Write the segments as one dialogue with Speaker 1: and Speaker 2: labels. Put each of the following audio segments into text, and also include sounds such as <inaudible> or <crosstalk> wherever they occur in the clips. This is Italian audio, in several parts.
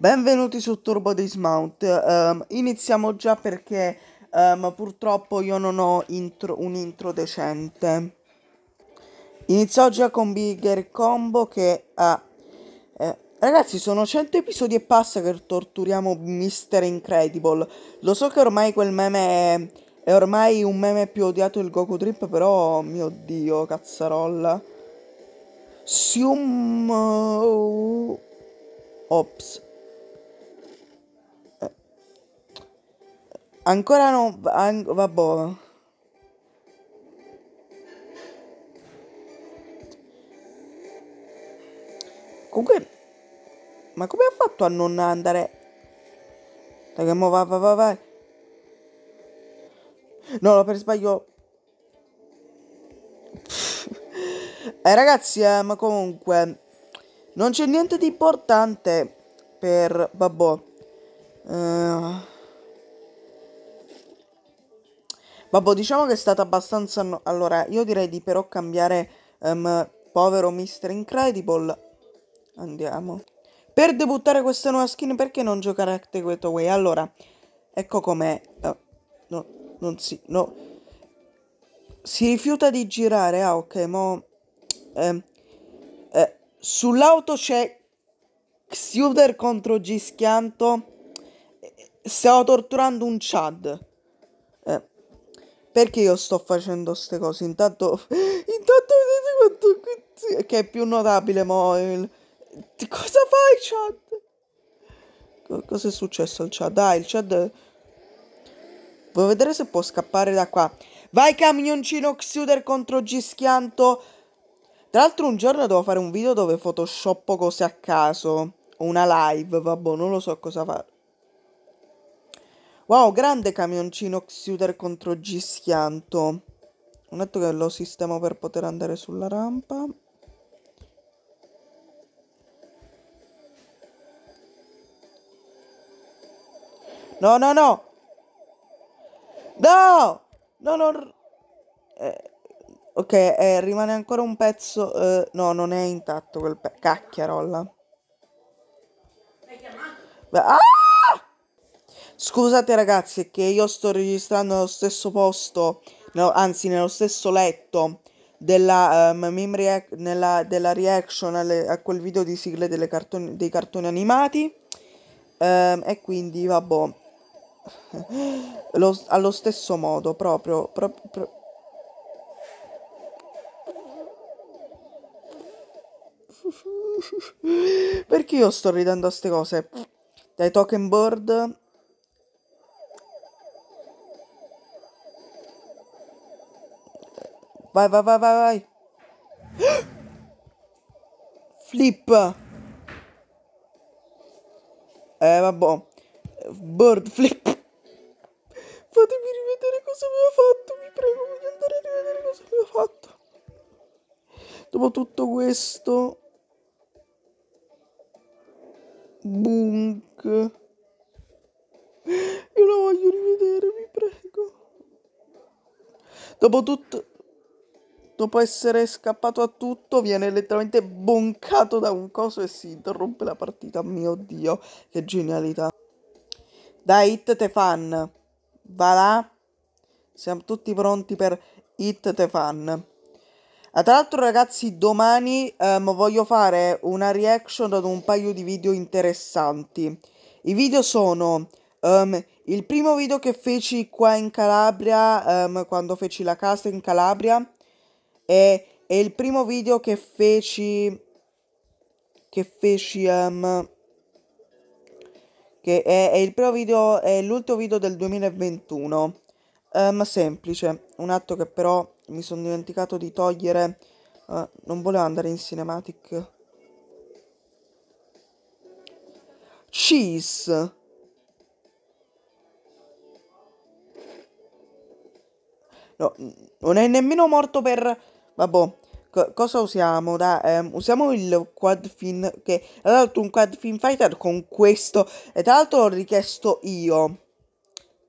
Speaker 1: Benvenuti su Turbo Dismount. Um, ehm, iniziamo già perché um, purtroppo io non ho intro, un intro decente. Iniziò già con Bigger Combo che ha... Eh, ragazzi, sono 100 episodi e passa che torturiamo Mr. Incredible. Lo so che ormai quel meme è, è ormai un meme più odiato del Goku Trip, però mio dio, cazzarolla. Sium... Uh, ops. Ancora non... An- vabbò. Comunque... Ma come ha fatto a non andare... Dai che mo va, va, va, vai. No, per sbaglio. <laughs> eh, ragazzi, eh, ma comunque... Non c'è niente di importante per... Vabbò. Eh... Vabbè, diciamo che è stata abbastanza... No- allora, io direi di però cambiare um, povero Mr. Incredible. Andiamo. Per debuttare questa nuova skin, perché non giocare a The Great Away? Allora, ecco com'è. Uh, no, non si... No. Si rifiuta di girare. Ah, ok, mo... Eh, eh, sull'auto c'è Xuder contro Gischianto. Eh, Stavo torturando un Chad. Perché io sto facendo queste cose? Intanto, <laughs> intanto vedete quanto... Che è più notabile, mo... Il... Cosa fai, chat Cosa è successo al Chad? Ah, il chat Vuoi vedere se può scappare da qua? Vai camioncino Xuder contro Gischianto. Tra l'altro un giorno devo fare un video dove photoshoppo cose a caso. Una live, vabbè, non lo so cosa fare. Wow, grande camioncino Xuter contro Gischianto. Ho detto che lo sistemo per poter andare sulla rampa. No, no, no! No! No, no! Eh, ok, eh, rimane ancora un pezzo... Eh, no, non è intatto quel pezzo. Cacchiarolla. Ah! Scusate ragazzi che io sto registrando nello stesso posto, no, anzi nello stesso letto della, um, reac- nella, della reaction alle, a quel video di sigle carton- dei cartoni animati. Um, e quindi vabbè, Lo, allo stesso modo proprio, proprio pro- Perché io sto ridendo a queste cose? Dai token board Vai, vai, vai, vai, vai. <gasps> Flip. Eh, vabbè. Bird flip. <laughs> Fatemi rivedere cosa aveva fatto, vi prego, voglio andare a rivedere cosa aveva fatto. Dopo tutto questo... Bunk. Io lo voglio rivedere, vi prego. Dopo tutto dopo essere scappato a tutto, viene letteralmente boncato da un coso e si interrompe la partita. Mio Dio, che genialità. Da Hit The Fan. Va là. Siamo tutti pronti per Hit The Fan. Ah, tra l'altro, ragazzi, domani ehm, voglio fare una reaction ad un paio di video interessanti. I video sono um, il primo video che feci qua in Calabria, um, quando feci la casa in Calabria, è, è il primo video che feci che feci um, che è, è, il primo video è l'ultimo video del 2021 um, semplice un atto che però mi sono dimenticato di togliere uh, non volevo andare in cinematic cheese no non è nemmeno morto per Vabbè, co- cosa usiamo? Da, ehm, usiamo il quad fin, che è l'altro un quad fin fighter con questo, e tra l'altro l'ho richiesto io.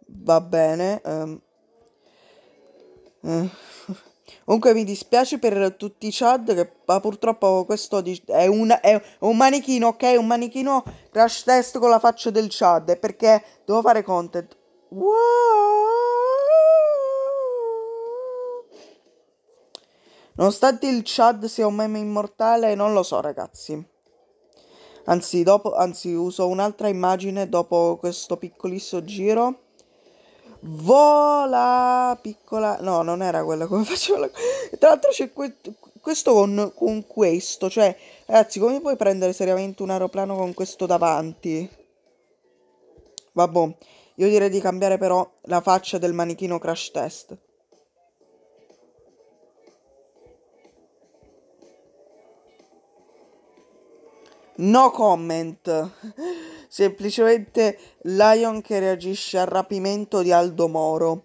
Speaker 1: Va bene. Ehm. Eh. <laughs> Comunque mi dispiace per tutti i chad che ma purtroppo questo è un, è un, manichino, ok? Un manichino crash test con la faccia del chad perché devo fare content. Wow! Nonostante il Chad sia un meme immortale, non lo so, ragazzi. Anzi, dopo, anzi uso un'altra immagine dopo questo piccolissimo giro. Vola piccola. No, non era quella come <laughs> facevo. La... Tra l'altro c'è que... questo con, con questo. Cioè, ragazzi, come puoi prendere seriamente un aeroplano con questo davanti? Vabbè, io direi di cambiare però la faccia del manichino crash test. No comment. Semplicemente Lion che reagisce al rapimento di Aldo Moro.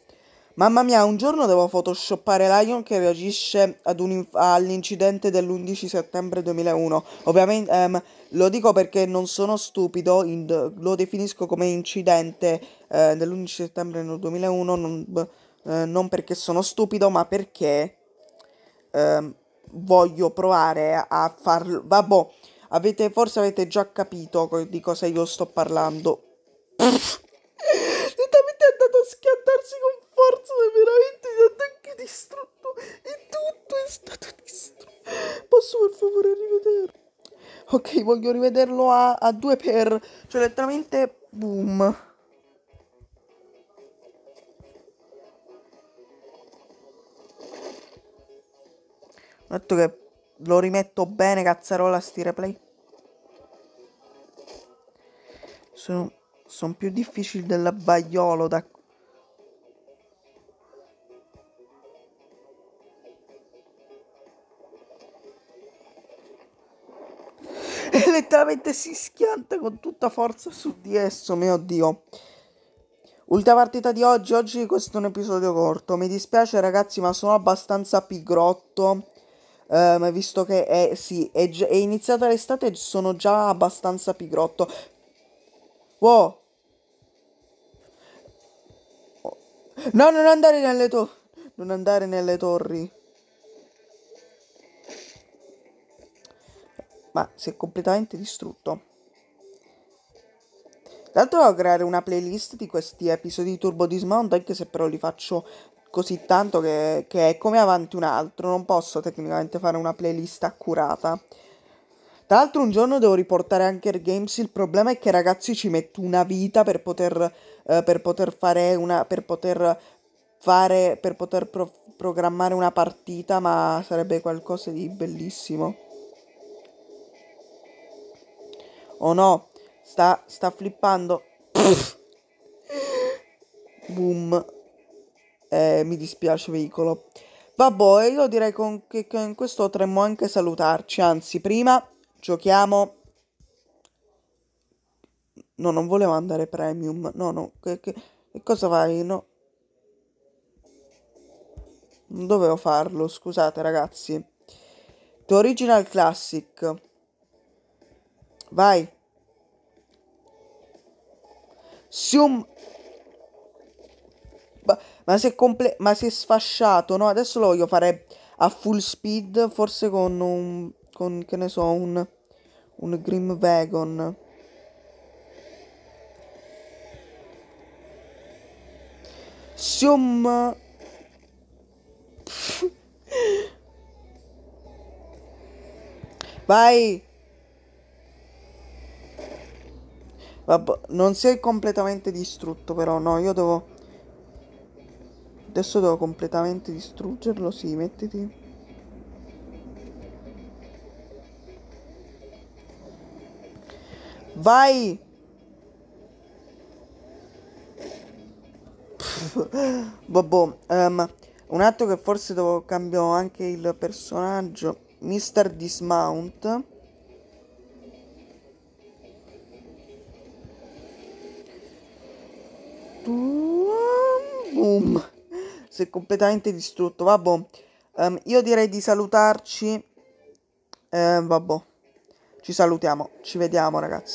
Speaker 1: Mamma mia, un giorno devo photoshoppare Lion che reagisce un, all'incidente dell'11 settembre 2001. Ovviamente ehm, lo dico perché non sono stupido, in, lo definisco come incidente eh, dell'11 settembre 2001, non, eh, non, perché sono stupido, ma perché ehm, voglio provare a farlo. Vabbè, Avete, forse avete già capito di cosa io sto parlando. Pff. Lentamente è andato a schiantarsi con forza, ma veramente è anche distrutto. E tutto è stato distrutto. Posso per favore rivederlo? Ok, voglio rivederlo a, a 2 per... Cioè, letteralmente, boom. Detto che lo rimetto bene, cazzarola, sti replay. Sono, sono più difficili bagliolo da... E letteralmente si schianta con tutta forza su di esso, mio Dio. Ultima partita di oggi, oggi questo è un episodio corto. Mi dispiace ragazzi, ma sono abbastanza pigrotto um, visto che è, sì, è, è iniziata l'estate e sono già abbastanza pigrotto. Wow! No, non andare nelle torri! Non andare nelle torri! Ma si è completamente distrutto. Tra l'altro devo creare una playlist di questi episodi di Turbo Dismount, anche se però li faccio così tanto che, che è come avanti un altro, non posso tecnicamente fare una playlist accurata. Tra l'altro un giorno devo riportare anche il Games, il problema è che ragazzi ci metto una vita per poter, eh, per poter fare una... per poter fare... per poter pro- programmare una partita, ma sarebbe qualcosa di bellissimo. Oh no, sta, sta flippando. Boom. Eh, mi dispiace veicolo. Vabbè, eh, io direi con, che con questo potremmo anche salutarci, anzi prima giochiamo... No, non volevo andare premium, no, no, che, che, che cosa fai? No. Non dovevo farlo, scusate ragazzi. The Original Classic. Vai. Sium ma si è, comple- ma si è sfasciato, no? Adesso lo voglio fare a full speed, forse con un, con, che ne so, un, un Grim Wagon. Sium... <laughs> Vai! Vabbè, non è completamente distrutto però, no, io devo... Adesso devo completamente distruggerlo, sì, mettiti. Vai! <laughs> Bobo, um, un altro che forse devo cambiare anche il personaggio. Mr. Dismount. Boom si è completamente distrutto. Vabbè, um, ehm, io direi di salutarci. Eh, vabbè, ci salutiamo. Ci vediamo, ragazzi.